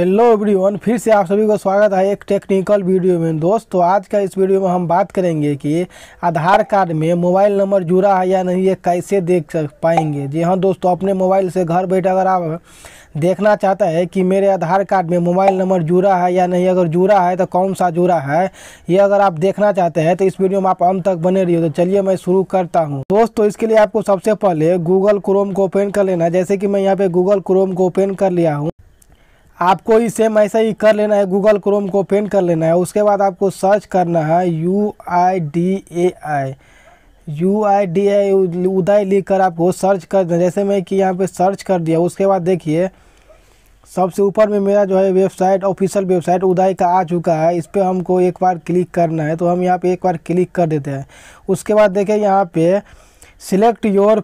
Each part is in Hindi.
हेलो एवरीवन फिर से आप सभी को स्वागत है एक टेक्निकल वीडियो में दोस्तों आज का इस वीडियो में हम बात करेंगे कि आधार कार्ड में मोबाइल नंबर जुड़ा है या नहीं ये कैसे देख सक पाएंगे जी हाँ दोस्तों अपने मोबाइल से घर बैठे अगर आप देखना चाहता है कि मेरे आधार कार्ड में मोबाइल नंबर जुड़ा है या नहीं अगर जुड़ा है तो कौन सा जुड़ा है ये अगर आप देखना चाहते हैं तो इस वीडियो में आप अंत तक बने रहिए तो चलिए मैं शुरू करता हूँ दोस्तों इसके लिए आपको सबसे पहले गूगल क्रोम को ओपन कर लेना जैसे कि मैं यहाँ पे गूगल क्रोम को ओपन कर लिया हूँ आपको ही सेम ऐसा ही कर लेना है गूगल क्रोम को ओपन कर लेना है उसके बाद आपको सर्च करना है U I D A I U I D I उदय लिख कर आपको सर्च कर देना जैसे मैं कि यहाँ पे सर्च कर दिया उसके बाद देखिए सबसे ऊपर में मेरा जो है वेबसाइट ऑफिशियल वेबसाइट उदय का आ चुका है इस पर हमको एक बार क्लिक करना है तो हम यहाँ पे एक बार क्लिक कर देते हैं उसके बाद देखिए यहाँ पे select your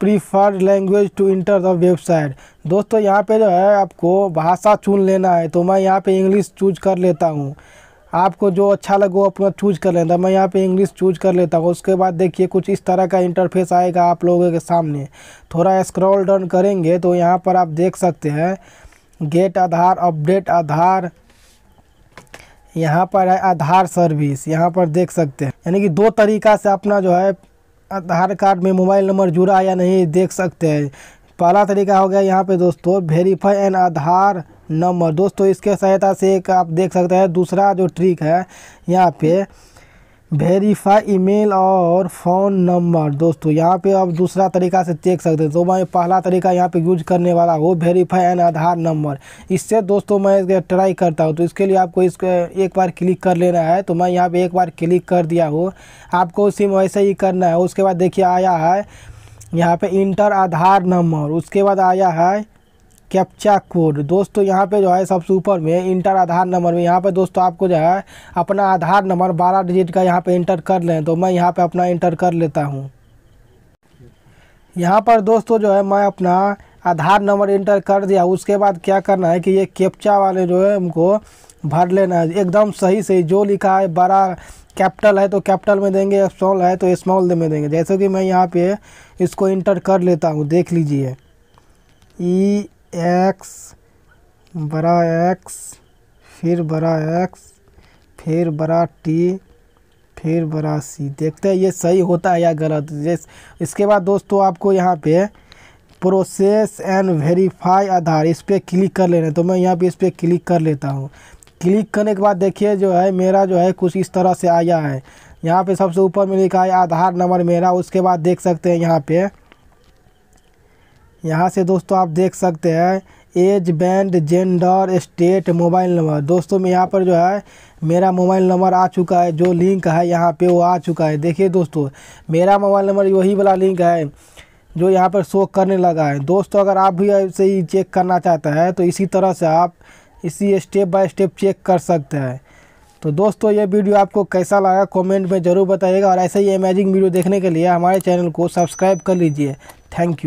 preferred language to enter the website दोस्तों यहाँ पे जो है आपको भाषा चुन लेना है तो मैं यहाँ पे इंग्लिश चूज कर लेता हूँ आपको जो अच्छा लगे वो अपना चूज कर लेता मैं यहाँ पे इंग्लिश चूज कर लेता हूँ उसके बाद देखिए कुछ इस तरह का इंटरफेस आएगा आप लोगों के सामने थोड़ा स्क्रॉल डाउन करेंगे तो यहाँ पर आप देख सकते हैं गेट आधार अपडेट आधार यहाँ पर है आधार सर्विस यहाँ पर देख सकते हैं यानी कि दो तरीका से अपना जो है आधार कार्ड में मोबाइल नंबर जुड़ा या नहीं देख सकते हैं पहला तरीका हो गया यहाँ पे दोस्तों वेरीफाई एंड आधार नंबर दोस्तों इसके सहायता से एक आप देख सकते हैं दूसरा जो ट्रिक है यहाँ पे वेरीफाई ईमेल और फ़ोन नंबर दोस्तों यहाँ पे आप दूसरा तरीका से देख सकते हैं तो मैं पहला तरीका यहाँ पे यूज करने वाला वो वेरीफाई एंड आधार नंबर इससे दोस्तों मैं ट्राई करता हूँ तो इसके लिए आपको इसको एक बार क्लिक कर लेना है तो मैं यहाँ पे एक बार क्लिक कर दिया हूँ आपको सिम वैसे ही करना है उसके बाद देखिए आया है यहाँ पर इंटर आधार नंबर उसके बाद आया है कैप्चा कोड दोस्तों यहाँ पे जो है सबसे ऊपर में इंटर आधार नंबर में यहाँ पे दोस्तों आपको जो है अपना आधार नंबर बारह डिजिट का यहाँ पे इंटर कर लें तो मैं यहाँ पे अपना इंटर कर लेता हूँ यहाँ पर दोस्तों जो है मैं अपना आधार नंबर इंटर कर दिया उसके बाद क्या करना है कि ये कैप्चा वाले जो है हमको भर लेना है एकदम सही से जो लिखा है बड़ा कैपिटल है तो कैपिटल में देंगे स्मॉल है तो स्मॉल में देंगे जैसे कि मैं यहाँ पे इसको इंटर कर लेता हूँ देख लीजिए ई एक्स बड़ा एक्स फिर बड़ा एक्स फिर बड़ा टी फिर बड़ा सी देखते हैं ये सही होता है या गलत जैस इसके बाद दोस्तों आपको यहाँ पे प्रोसेस एंड वेरीफाई आधार इस पर क्लिक कर लेना तो मैं यहाँ पे इस पर क्लिक कर लेता हूँ क्लिक करने के बाद देखिए जो है मेरा जो है कुछ इस तरह से आया है यहाँ पे सबसे ऊपर में लिखा है आधार नंबर मेरा उसके बाद देख सकते हैं यहाँ पे यहाँ से दोस्तों आप देख सकते हैं age band gender state mobile number दोस्तों में यहाँ पर जो है मेरा मोबाइल नंबर आ चुका है जो लिंक है यहाँ पे वो आ चुका है देखिए दोस्तों मेरा मोबाइल नंबर वही वाला लिंक है जो यहाँ पर शो करने लगा है दोस्तों अगर आप भी ऐसे ही चेक करना चाहते हैं तो इसी तरह से आप इसी स्टेप बाय स्टेप चेक कर सकते हैं तो दोस्तों ये वीडियो आपको कैसा लगा कमेंट में ज़रूर बताइएगा और ऐसे ही अमेजिंग वीडियो देखने के लिए हमारे चैनल को सब्सक्राइब कर लीजिए थैंक यू